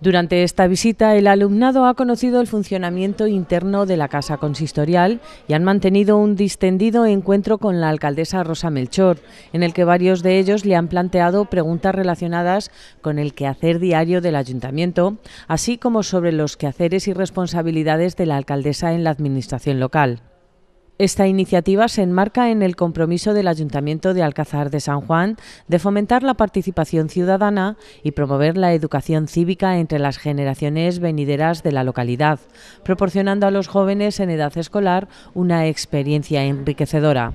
Durante esta visita, el alumnado ha conocido el funcionamiento interno de la Casa Consistorial y han mantenido un distendido encuentro con la alcaldesa Rosa Melchor, en el que varios de ellos le han planteado preguntas relacionadas con el quehacer diario del ayuntamiento, así como sobre los quehaceres y responsabilidades de la alcaldesa en la administración local. Esta iniciativa se enmarca en el compromiso del Ayuntamiento de Alcázar de San Juan de fomentar la participación ciudadana y promover la educación cívica entre las generaciones venideras de la localidad, proporcionando a los jóvenes en edad escolar una experiencia enriquecedora.